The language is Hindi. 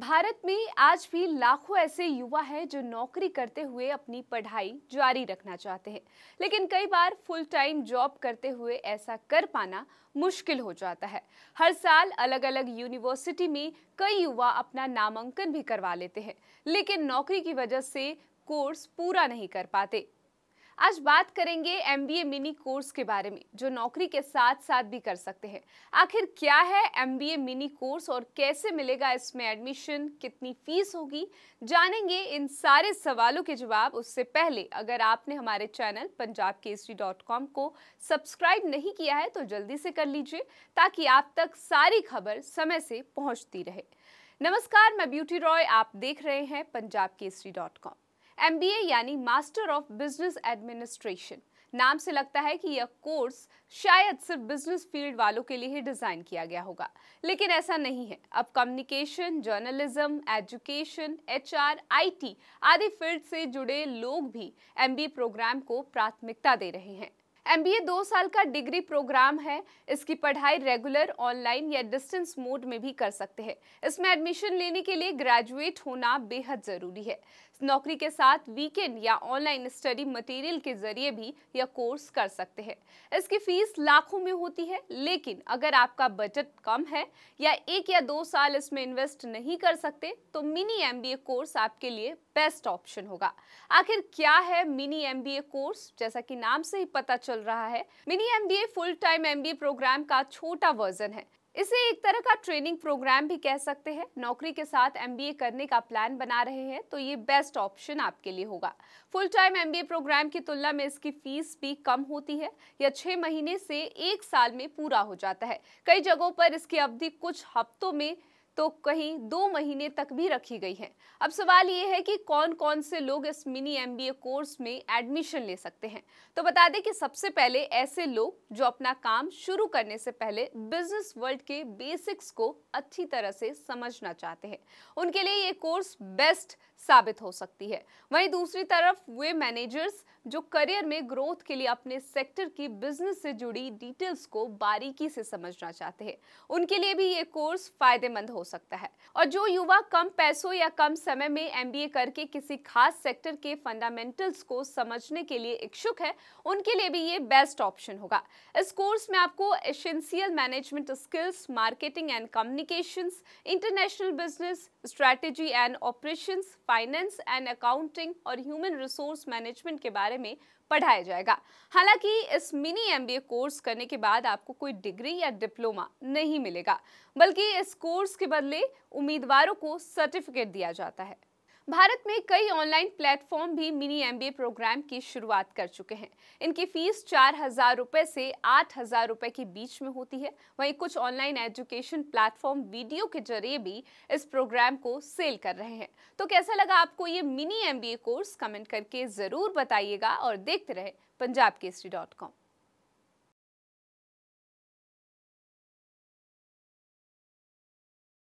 भारत में आज भी लाखों ऐसे युवा हैं जो नौकरी करते हुए अपनी पढ़ाई जारी रखना चाहते हैं लेकिन कई बार फुल टाइम जॉब करते हुए ऐसा कर पाना मुश्किल हो जाता है हर साल अलग अलग यूनिवर्सिटी में कई युवा अपना नामांकन भी करवा लेते हैं लेकिन नौकरी की वजह से कोर्स पूरा नहीं कर पाते आज बात करेंगे ए मिनी कोर्स के बारे में जो नौकरी के साथ साथ भी कर सकते हैं आखिर क्या है ए मिनी कोर्स और कैसे मिलेगा इसमें एडमिशन कितनी फीस होगी जानेंगे इन सारे सवालों के जवाब उससे पहले अगर आपने हमारे channel Punjab Kesari dot com को सब्सक्राइब नहीं किया है तो जल्दी से कर लीजिए ताकि आप तक सारी खबर समय से पहुँचती रहे नमस्कार मैं ब्यूटी रॉय आप देख रहे हैं Punjab Kesari dot com M यानी मास्टर ऑफ बिजनेस एडमिनिस्ट्रेशन नाम से लगता है कि यह कोर्स शायद सिर्फ बिजनेस फील्ड वालों के लिए ही डिज़ाइन किया गया होगा लेकिन ऐसा नहीं है अब communication journalism education H R आदि फील्ड से जुड़े लोग भी एम प्रोग्राम को प्राथमिकता दे रहे हैं एमबीए दो साल का डिग्री प्रोग्राम है इसकी पढ़ाई रेगुलर ऑनलाइन या डिस्टेंस मोड में भी कर सकते हैं इसमें एडमिशन लेने के लिए ग्रेजुएट होना बेहद ज़रूरी है नौकरी के साथ वीकेंड या ऑनलाइन स्टडी मटेरियल के जरिए भी यह कोर्स कर सकते हैं इसकी फीस लाखों में होती है लेकिन अगर आपका बजट कम है या एक या दो साल इसमें इन्वेस्ट नहीं कर सकते तो मिनी एम कोर्स आपके लिए बेस्ट ऑप्शन होगा आखिर क्या है मिनी एमबीए कोर्स जैसा कि नाम से ही पता चल रहा है mini MBA full time MBA program का छोटा वर्जन है इसे एक तरह का ट्रेनिंग प्रोग्राम भी कह सकते हैं नौकरी के साथ एमबीए करने का प्लान बना रहे हैं तो ये बेस्ट ऑप्शन आपके लिए होगा फुल टाइम एमबीए प्रोग्राम की तुलना में इसकी फीस भी कम होती है यह छः महीने से एक साल में पूरा हो जाता है कई जगहों पर इसकी अवधि कुछ हफ्तों में तो कहीं दो महीने तक भी रखी गई है अब सवाल ये है कि कौन कौन से लोग इस मिनी एम कोर्स में एडमिशन ले सकते हैं तो बता दें कि सबसे पहले ऐसे लोग जो अपना काम शुरू करने से पहले बिजनेस वर्ल्ड के बेसिक्स को अच्छी तरह से समझना चाहते हैं उनके लिए ये कोर्स बेस्ट साबित हो सकती है वहीं दूसरी तरफ वे मैनेजर्स जो करियर में ग्रोथ के लिए अपने सेक्टर की बिजनेस से जुड़ी डिटेल्स को बारीकी से समझना चाहते हैं उनके लिए भी ये कोर्स फायदेमंद हो सकता है और जो युवा कम पैसों या कम समय में एम करके किसी खास सेक्टर के फंडामेंटल्स को समझने के लिए इच्छुक है उनके लिए भी ये बेस्ट ऑप्शन होगा इस कोर्स में आपको essential management skills marketing and communication international business strategy and operation finance and accounting और ह्यूमन रिसोर्स मैनेजमेंट के बारे में पढ़ाया जाएगा हालांकि इस मिनी एमबीए कोर्स करने के बाद आपको कोई डिग्री या डिप्लोमा नहीं मिलेगा बल्कि इस कोर्स के बदले उम्मीदवारों को सर्टिफिकेट दिया जाता है भारत में कई ऑनलाइन प्लेटफॉर्म भी मिनी एमबीए प्रोग्राम की शुरुआत कर चुके हैं इनकी फीस चार हजार रुपए से आठ हजार रुपए के बीच में होती है वहीं कुछ ऑनलाइन एजुकेशन प्लेटफॉर्म वीडियो के जरिए भी इस प्रोग्राम को सेल कर रहे हैं तो कैसा लगा आपको ये मिनी एमबीए कोर्स कमेंट करके ज़रूर बताइएगा और देखते रहे पंजाब केसरी डॉट कॉम